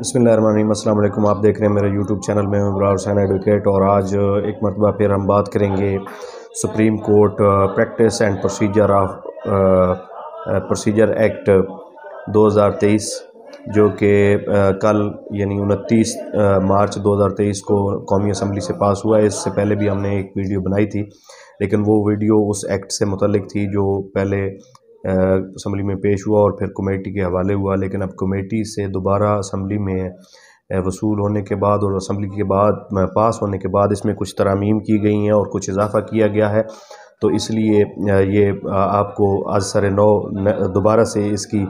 बसमिलकुम आप देख रहे हैं मेरे यूट्यूब चैनल में इमरान हुसैन एडवोकेट और आज एक मरतबा फिर हम बात करेंगे Supreme Court practice and procedure of procedure act 2023 जो कि कल यानी उनतीस मार्च 2023 को कौमी असम्बली से पास हुआ है इससे पहले भी हमने एक वीडियो बनाई थी लेकिन वो वीडियो उस एक्ट से मुतलक थी जो पहले असम्बली में पेश हुआ और फिर कमेटी के हवाले हुआ लेकिन अब कमेटी से दोबारा असम्बली में वसूल होने के बाद और असम्बली के बाद पास होने के बाद इसमें कुछ तरामीम की गई हैं और कुछ इजाफ़ा किया गया है तो इसलिए ये आपको आज सर नौ दोबारा से इसकी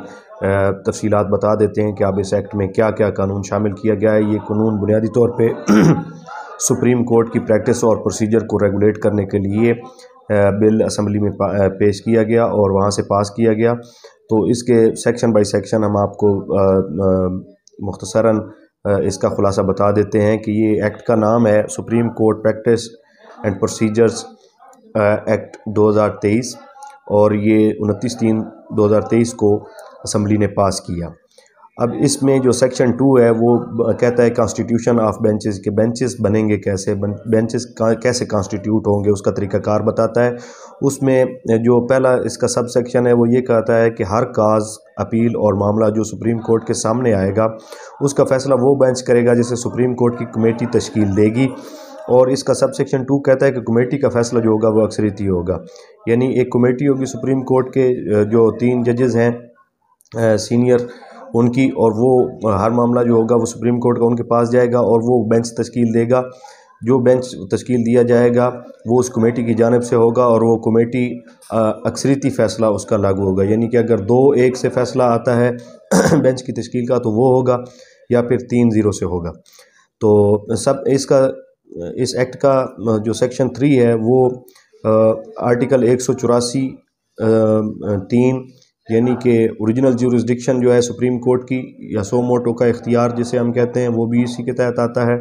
तफसीत बता देते हैं कि अब इस एक्ट में क्या क्या कानून शामिल किया गया है ये कानून बुनियादी तौर पर सुप्रीम कोर्ट की प्रैक्टिस और प्रोसीजर को रेगुलेट करने के लिए बिल असम्बली में पेश किया गया और वहाँ से पास किया गया तो इसके सेक्शन बाई सेक्शन हम आपको मुख्तसरा इसका ख़ुलासा बता देते हैं कि ये एक्ट का नाम है Supreme Court practice and procedures act 2023 और ये उनतीस तीन 2023 को असम्बली ने पास किया अब इसमें जो सेक्शन टू है वो कहता है कॉन्स्टिट्यूशन ऑफ बेंचेस के बेंचेस बनेंगे कैसे बेंचेस कैसे कॉन्स्टिट्यूट होंगे उसका तरीकाकार बताता है उसमें जो पहला इसका सब सेक्शन है वो ये कहता है कि हर काज अपील और मामला जो सुप्रीम कोर्ट के सामने आएगा उसका फैसला वो बेंच करेगा जिसे सुप्रीम कोर्ट की कमेटी तश्कील देगी और इसका सब सेक्शन टू कहता है कि कमेटी का फैसला जो होगा वो अक्सरीती होगा यानी एक कमेटी होगी सुप्रीम कोर्ट के जो तीन जजेज़ हैं सीनियर उनकी और वो हर मामला जो होगा वो सुप्रीम कोर्ट का उनके पास जाएगा और वो बेंच तश्कील देगा जो बेंच तश्कील दिया जाएगा वो उस कमेटी की जानब से होगा और वो कमेटी अक्सरीती फ़ैसला उसका लागू होगा यानी कि अगर दो एक से फ़ैसला आता है बेंच की तश्कील का तो वो होगा या फिर तीन ज़ीरो से होगा तो सब इसका इस एक्ट का जो सेक्शन थ्री है वो आ, आर्टिकल एक सौ चौरासी तीन यानी कि औरिजिनल ज्यूरिसडिक्शन जो है सुप्रीम कोर्ट की या सो मोटो का इख्तियार जिसे हम कहते हैं वो भी इसी के तहत आता है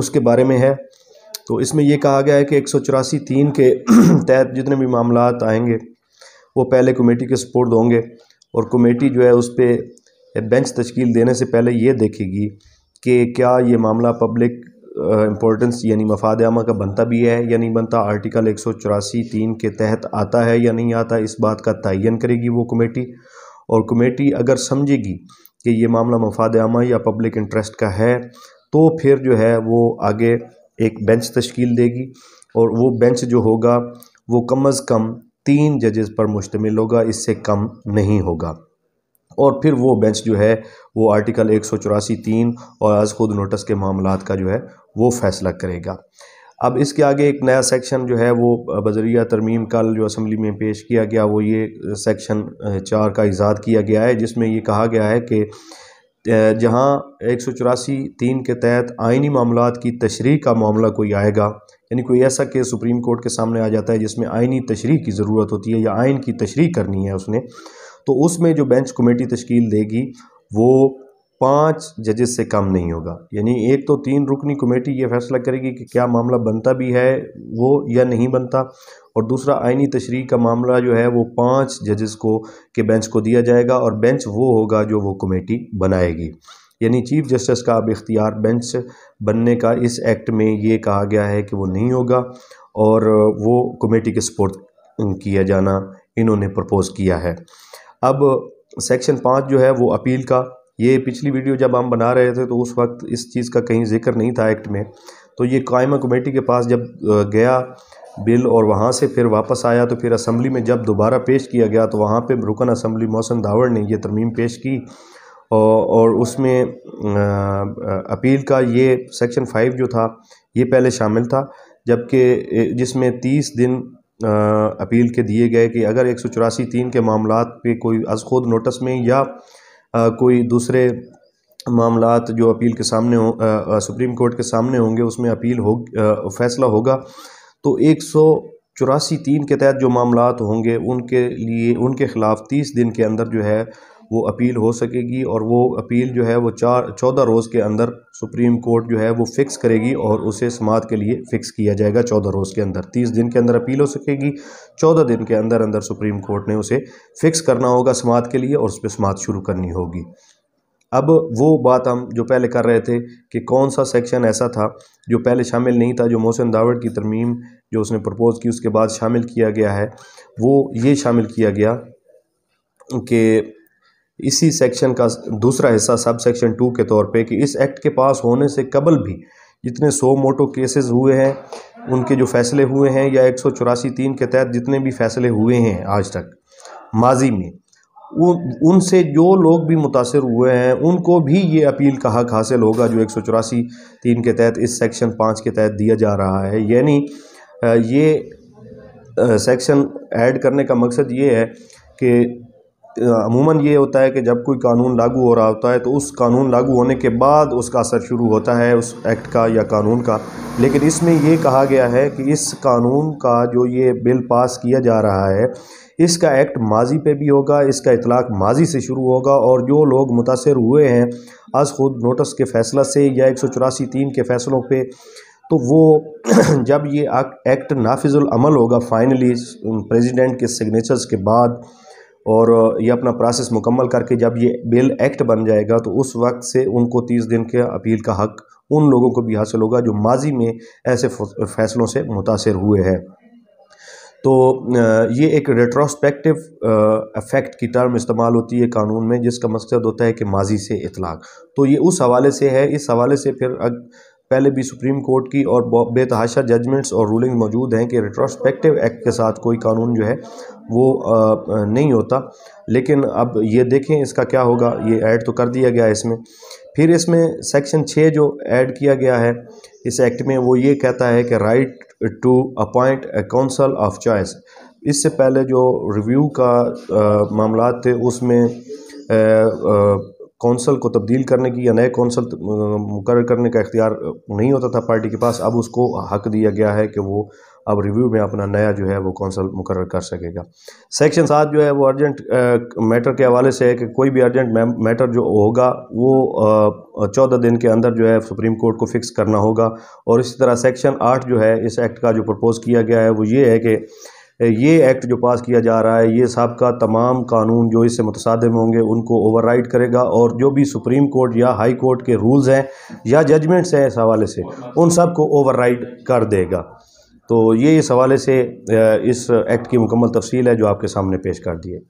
उसके बारे में है तो इसमें यह कहा गया है कि एक सौ चौरासी तीन के तहत जितने भी मामला आएंगे वो पहले कमेटी के सपोर्ट होंगे और कमेटी जो है उस पर बेंच तश्कील देने से पहले ये देखेगी कि क्या ये मामला पब्लिक इम्पोर्टेंस यानी मफाद आमा का बनता भी है या नहीं बनता आर्टिकल एक सौ चौरासी तीन के तहत आता है या नहीं आता इस बात का तयन करेगी वो कमेटी और कमेटी अगर समझेगी कि ये मामला मफाद आमा या पब्लिक इंटरेस्ट का है तो फिर जो है वो आगे एक बेंच तश्कील देगी और वो बेंच जो होगा वो कम अज़ कम तीन जजेस पर मुश्तमिल होगा इससे कम नहीं होगा और फिर वो बेंच जो है वो आर्टिकल एक सौ चौरासी तीन और आज खुद नोटिस के मामला का जो है वो फैसला करेगा अब इसके आगे एक नया सेक्शन जो है वो बजरिया तरमीम कल जो असम्बली में पेश किया गया वो ये सेक्शन चार का ईजाद किया गया है जिसमें ये कहा गया है कि जहाँ एक सौ चौरासी तीन के तहत आइनी मामला की तशरी का मामला कोई आएगा यानी कोई ऐसा केस सुप्रीम कोर्ट के सामने आ जाता है जिसमें आइनी तशरी की ज़रूरत होती है या आइन की तशरी करनी है उसने तो उसमें जो बेंच कमेटी तश्कील देगी वो पाँच जजेस से कम नहीं होगा यानी एक तो तीन रुकनी कमेटी ये फैसला करेगी कि क्या मामला बनता भी है वो या नहीं बनता और दूसरा आइनी तशरी का मामला जो है वो पाँच जजेस को के बेंच को दिया जाएगा और बेंच वो होगा जो वो कमेटी बनाएगी यानी चीफ जस्टिस का अब इख्तियार बेंच बनने का इस एक्ट में ये कहा गया है कि वो नहीं होगा और वो कमेटी के सपोर्ट किया जाना इन्होंने प्रपोज़ किया है अब सेक्शन पाँच जो है वो अपील का ये पिछली वीडियो जब हम बना रहे थे तो उस वक्त इस चीज़ का कहीं जिक्र नहीं था एक्ट में तो ये कायमा कमेटी के पास जब गया बिल और वहाँ से फिर वापस आया तो फिर असम्बली में जब दोबारा पेश किया गया तो वहाँ पर रुकन असम्बली मौसम धावड़ ने यह तरमीम पेश की और उसमें अपील का ये सेक्शन फाइव जो था ये पहले शामिल था जबकि जिसमें तीस दिन अपील के दिए गए कि अगर एक सौ चौरासी तीन के मामला पे कोई अज खुद नोटिस में या आ, कोई दूसरे मामला जो अपील के सामने हो आ, सुप्रीम कोर्ट के सामने होंगे उसमें अपील हो आ, फैसला होगा तो एक सौ चौरासी तीन के तहत जो मामला होंगे उनके लिए उनके ख़िलाफ़ तीस दिन के अंदर जो है वो अपील हो सकेगी और वो अपील जो है वो चार चौदह रोज़ के अंदर सुप्रीम कोर्ट जो है वो फ़िक्स करेगी और उसे समात के लिए फ़िक्स किया जाएगा चौदह रोज़ के अंदर तीस दिन के अंदर अपील हो सकेगी चौदह दिन के अंदर अंदर सुप्रीम कोर्ट ने उसे फ़िक्स करना होगा समात के लिए और उस पर समात शुरू करनी होगी अब वो बात हम जो पहले कर रहे थे कि कौन सा सेक्शन ऐसा था जो पहले शामिल नहीं था जो मोहसिन दावड़ की तरमीम जो उसने प्रपोज़ की उसके बाद शामिल किया गया है वो ये शामिल किया गया कि इसी सेक्शन का दूसरा हिस्सा सब सेक्शन टू के तौर पे कि इस एक्ट के पास होने से कबल भी जितने सौ मोटो केसेस हुए हैं उनके जो फैसले हुए हैं या एक सौ चौरासी तीन के तहत जितने भी फैसले हुए हैं आज तक माजी में उनसे जो लोग भी मुतासर हुए हैं उनको भी ये अपील का हक हासिल होगा जो एक सौ चौरासी तीन के तहत इस सेक्शन पाँच के तहत दिया जा रहा है यानी ये सेक्शन ऐड करने का मकसद ये है कि अमूमन ये होता है कि जब कोई कानून लागू हो रहा होता है तो उस कानून लागू होने के बाद उसका असर शुरू होता है उस एक्ट का या कानून का लेकिन इसमें ये कहा गया है कि इस कानून का जो ये बिल पास किया जा रहा है इसका एक्ट माजी पे भी होगा इसका इतलाक़ माजी से शुरू होगा और जो लोग मुतासर हुए हैं आज खुद नोटिस के फैसला से या एक सौ चौरासी तीन के फैसलों पर तो वो जब ये एक्ट नाफिजुल अमल होगा फाइनली प्रेजिडेंट के सिग्नेचर्स के बाद और ये अपना प्रोसेस मुकम्मल करके जब ये बिल एक्ट बन जाएगा तो उस वक्त से उनको तीस दिन के अपील का हक उन लोगों को भी हासिल होगा जो माजी में ऐसे फैसलों से मुतासर हुए हैं तो ये एक रेट्रोस्पेक्टिव इफ़ेक्ट की टर्म इस्तेमाल होती है कानून में जिसका मकसद होता है कि माजी से इतलाक तो ये उस हवाले से है इस हवाले से फिर अग, पहले भी सुप्रीम कोर्ट की और बेतहाशा जजमेंट्स और रूलिंग मौजूद हैं कि रिट्रोस्पेक्टिव एक्ट के साथ कोई कानून जो है वो नहीं होता लेकिन अब ये देखें इसका क्या होगा ये ऐड तो कर दिया गया है इसमें फिर इसमें सेक्शन छः जो ऐड किया गया है इस एक्ट में वो ये कहता है कि right to appoint a counsel of choice इससे पहले जो रिव्यू का मामला थे उसमें आ, आ, कौंसल को तब्दील करने की या नए कौंसल मुकर करने का इख्तियार नहीं होता था पार्टी के पास अब उसको हक दिया गया है कि वो अब रिव्यू में अपना नया जो है वो कौंसल मुकर कर सकेगा सेक्शन सात जो है वो अर्जेंट मैटर के हवाले से है कि कोई भी अर्जेंट मैटर जो होगा वो चौदह दिन के अंदर जो है सुप्रीम कोर्ट को फिक्स करना होगा और इसी तरह सेक्शन आठ जो है इस एक्ट का जो प्रपोज़ किया गया है वो ये है कि ये एक्ट जो पास किया जा रहा है ये सबका तमाम कानून जो इससे मुतसादम होंगे उनको ओवरराइड करेगा और जो भी सुप्रीम कोर्ट या हाई कोर्ट के रूल्स हैं या जजमेंट्स हैं इस हवाले से उन सब को ओवरराइड कर देगा तो ये इस हवाले से इस एक्ट की मुकम्मल तफसील है जो आपके सामने पेश कर दिए